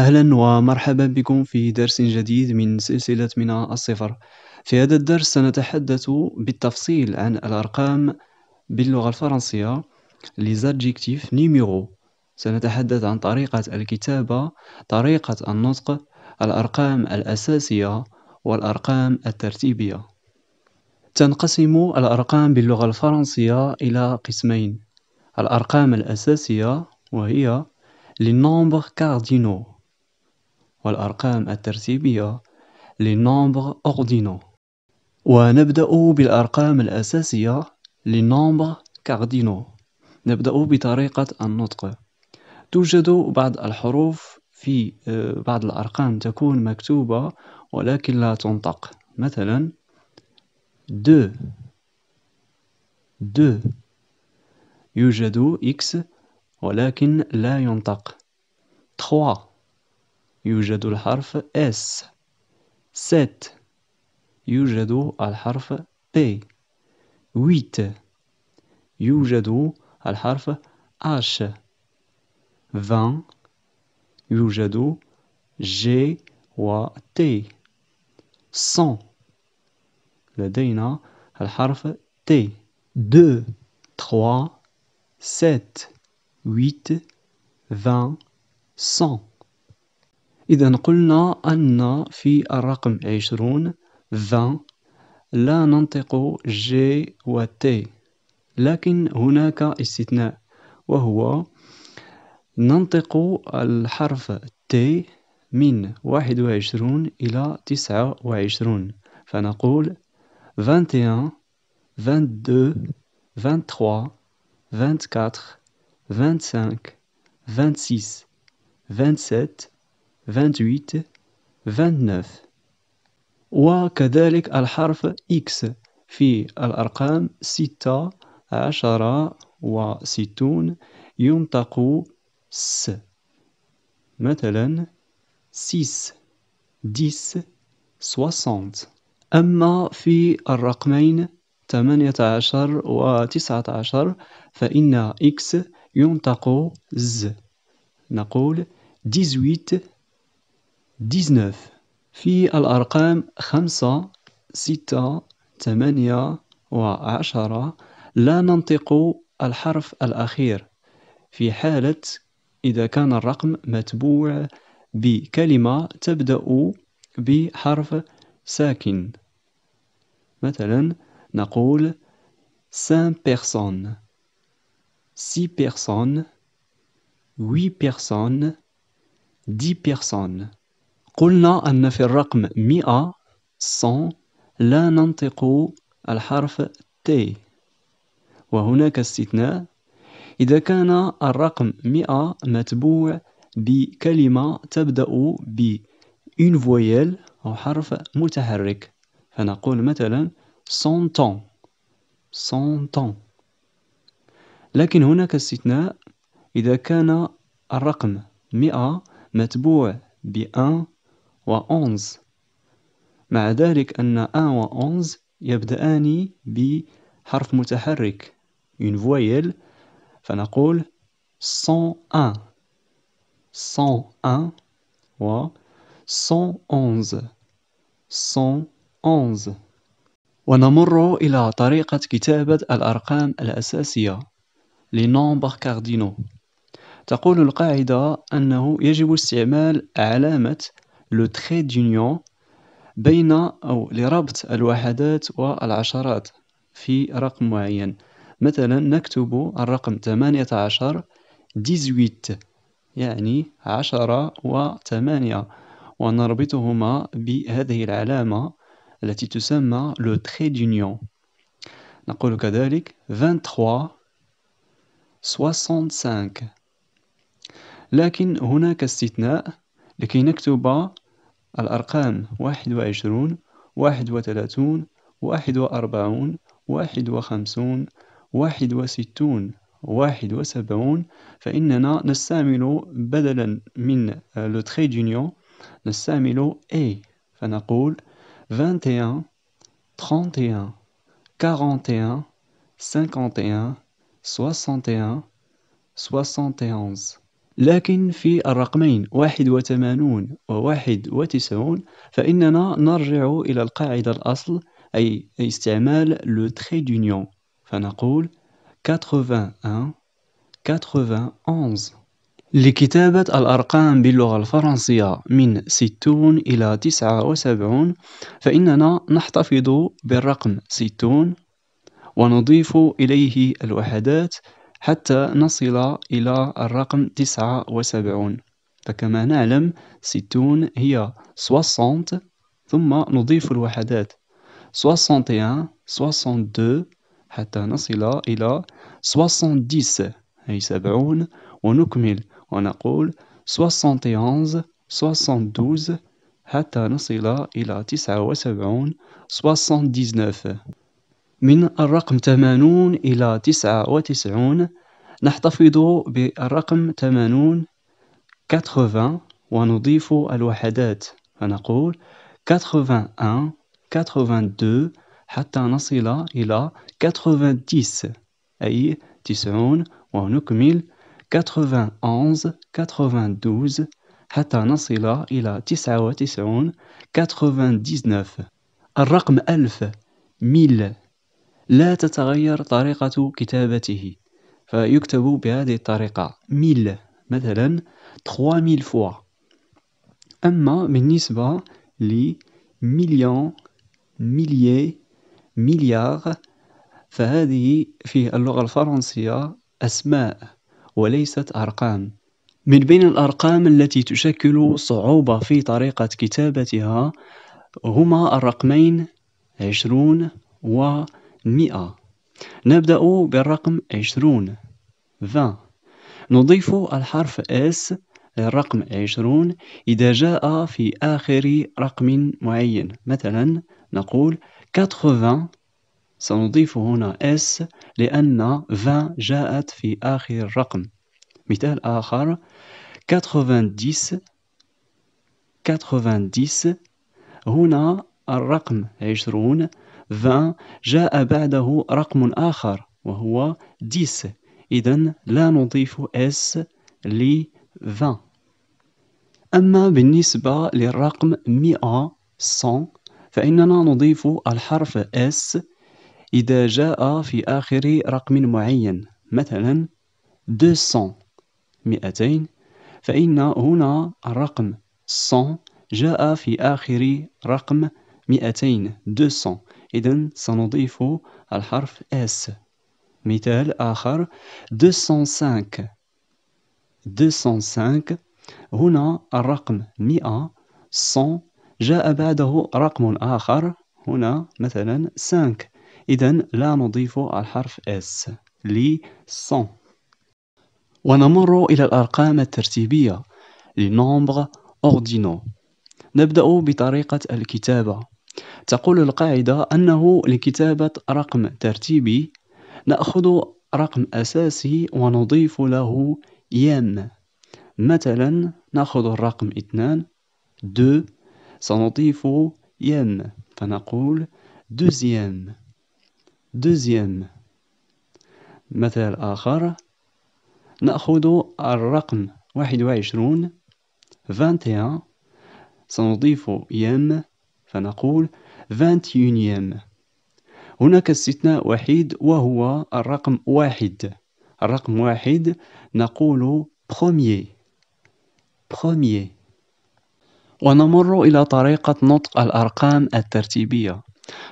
أهلا ومرحبا بكم في درس جديد من سلسلة من الصفر في هذا الدرس سنتحدث بالتفصيل عن الأرقام باللغة الفرنسية لزادجيكتيف نيميرو سنتحدث عن طريقة الكتابة طريقة النطق الأرقام الأساسية والأرقام الترتيبية تنقسم الأرقام باللغة الفرنسية إلى قسمين الأرقام الأساسية وهي للنومبر كاردينو والأرقام الترتيبية للنمبر أوردينو ونبدأ بالأرقام الأساسية للنمبر كاردينو نبدأ بطريقة النطق توجد بعض الحروف في آه، بعض الأرقام تكون مكتوبة ولكن لا تنطق مثلا دو دو يوجد إكس ولكن لا ينطق 3 le الحرف S sept le الحرف P huit le الحرف H vingt يوجد G et T cent لدينا الحرف T deux trois sept huit vingt cent إذا قلنا أن في الرقم عشرون فان لا ننطق جي تي لكن هناك استثناء وهو ننطق الحرف تي من واحد وعشرون إلى تسعة وعشرون فنقول 21 22 23 24 25 26 27 28 29 وكذلك الحرف إكس في الأرقام ستة عشرة وستون ينطق س مثلا سيس ديس سوسانت أما في الرقمين تمانية عشر وتسعة عشر فإن إكس ينطق ز نقول ديزويت 19 في الأرقام خمسة ستة و 10 لا ننطق الحرف الأخير في حالة إذا كان الرقم متبوع بكلمة تبدأ بحرف ساكن مثلا نقول 5 بيرسون 6 بيرسون 8 بيرسون 10 بيرسون قلنا أن في الرقم مئة 100 لا ننطق الحرف تي وهناك استثناء إذا كان الرقم مئة متبوع بكلمة تبدأ ب une voyelle أو حرف متحرك فنقول مثلا cent ans لكن هناك استثناء إذا كان الرقم مئة متبوع بأن و أونز مع ذلك أن 1 و أونز يبدأان بحرف متحرك une voyelle فنقول 101 101 و 111 أونز ونمر إلى طريقة كتابة الأرقام الأساسية لنومبر كاردينو تقول القاعدة أنه يجب استعمال علامة لو تري دونيون بين أو لربط الوحدات والعشرات في رقم معين مثلا نكتب الرقم 18 18 يعني 10 و8 ونربطهما بهذه العلامة التي تسمى لو تري دونيون نقول كذلك 23 65 لكن هناك استثناء لكي نكتب الأرقام واحد وعشرون واحد وثلاثون واحد وأربعون واحد وخمسون واحد وستون واحد وسبعون فإننا نستعمل بدلا من لو تخي دونيون نستعمل اي فنقول 21 31 41 51 61 71 لكن في الرقمين 81 و 91 فإننا نرجع إلى القاعدة الأصل أي استعمال لو تخي دونيون فنقول 81 91 لكتابة الأرقام باللغة الفرنسية من 60 إلى 79 فإننا نحتفظ بالرقم 60 ونضيف إليه الوحدات حتى نصل إلى الرقم تسعة وسبعون فكما نعلم ستون هي 60 ثم نضيف الوحدات 61 62 حتى نصل إلى 70 أي سبعون ونكمل ونقول 71 72 حتى نصل إلى 79 79 من الرقم 80 إلى 99 نحتفظ بالرقم 80 80 ونضيف الوحدات فنقول 81 82 حتى نصل إلى 90 أي 90 ونكمل 91 92 حتى نصل إلى 99 99 الرقم 1000 1000 لا تتغير طريقة كتابته فيكتب بهذه الطريقة ميل مثلا 3000 فوا أما بالنسبة ل مليون مليار مليار فهذه في اللغة الفرنسية أسماء وليست أرقام من بين الأرقام التي تشكل صعوبة في طريقة كتابتها هما الرقمين عشرون و مئة نبدأ بالرقم عشرون فان نضيف الحرف S للرقم عشرون إذا جاء في آخر رقم معين مثلا نقول 80 سنضيف هنا S لأن 20 جاءت في آخر الرقم مثال آخر 90 90 هنا الرقم عشرون 20 جاء بعده رقم آخر وهو 10 إذا لا نضيف S ل 20 أما بالنسبة للرقم 100 100 فإننا نضيف الحرف S إذا جاء في آخر رقم معين مثلا 200 200 فإن هنا الرقم 100 جاء في آخر رقم 200 200 إذا سنضيف الحرف S مثال آخر 205 205 هنا الرقم 100 100 جاء بعده رقم آخر هنا مثلا 5 إذا لا نضيف الحرف S ل 100 ونمر إلى الأرقام الترتيبية لنومبر أوردينو نبدأ بطريقة الكتابة تقول القاعدة أنه لكتابة رقم ترتيبي نأخذ رقم أساسي ونضيف له يم مثلا نأخذ الرقم اثنان دو سنضيف يم فنقول دوزيام دوزيام مثال آخر نأخذ الرقم واحد وعشرون 21 سنضيف يم فنقول 21 هناك استثناء وحيد وهو الرقم واحد الرقم واحد نقول بخوميي بخوميي ونمر إلى طريقة نطق الأرقام الترتيبية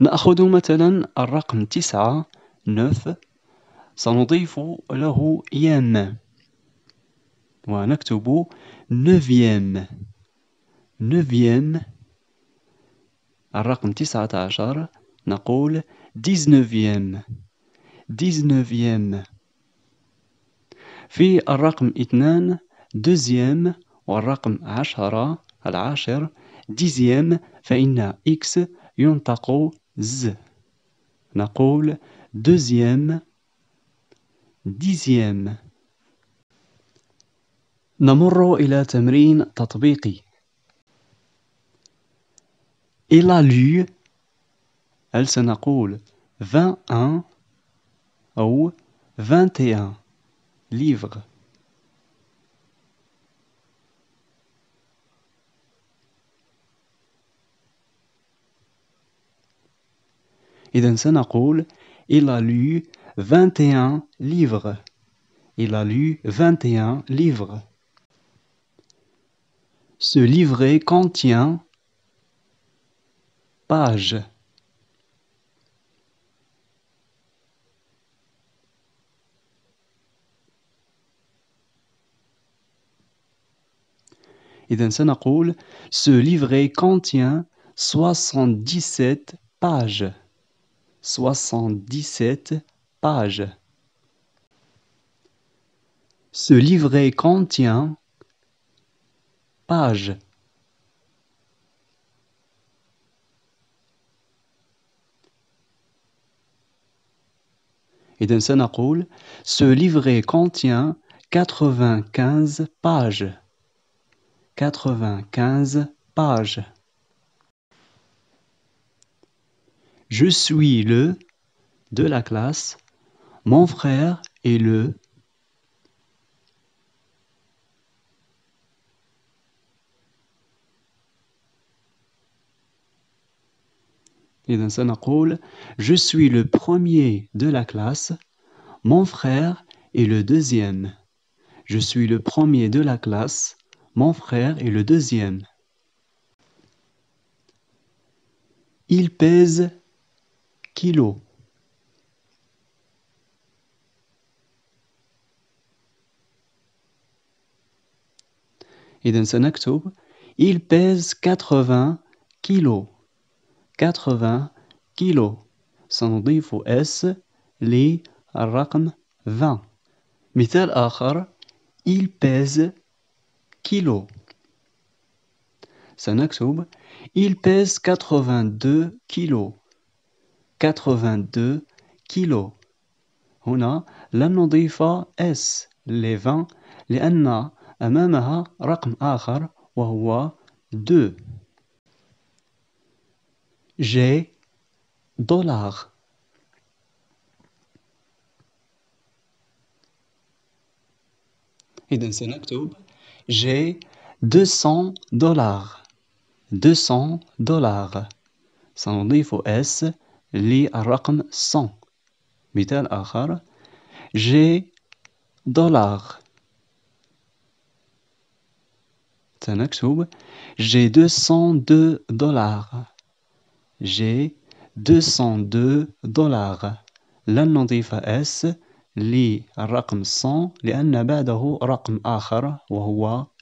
نأخذ مثلا الرقم تسعة نوف سنضيف له يام ونكتب نوفيام نوفيام الرقم تسعة عشر نقول ديزنوفيام ديزنوفيام في الرقم اثنان دوزيام والرقم عشرة العاشر ديزيام فإن إكس ينطق ز نقول دوزيام ديزيام نمر إلى تمرين تطبيقي Il a lu هل سنقول 21 ou 21 livres إذا سنقول il a lu 21 livres. Il a lu 21 livres. Ce livret contient page ce Ce livret contient 77 pages. 77 pages. Ce livret contient pages. Et son سنقول Ce livret contient 95 pages. 95 pages. Je suis le de la classe. Mon frère est le Je suis le premier de la classe. Mon frère est le deuxième. Je suis le premier de la classe. Mon frère est le deuxième. Il pèse kilo. son Il pèse 80 kilos. 80 vingts kilos. سنضيف S للرقم 20 مثال آخر il pèse kilo سنكتب il pèse 82 kilos. 82 kilos. هنا لن نضيف S les 20 لأن أمامها رقم آخر وهو 2 « J'ai dollars. » Et dans cet octobre, « J'ai deux cents dollars. »« Deux cents dollars. » Ça nous dit pour « s » le « r » à « r » à « à l'arrière, « J'ai dollars. » C'est un J'ai deux cents deux dollars. » J'ai 202 dollars. deux dollars. S, le rakam nos trifa S, l'un achar wa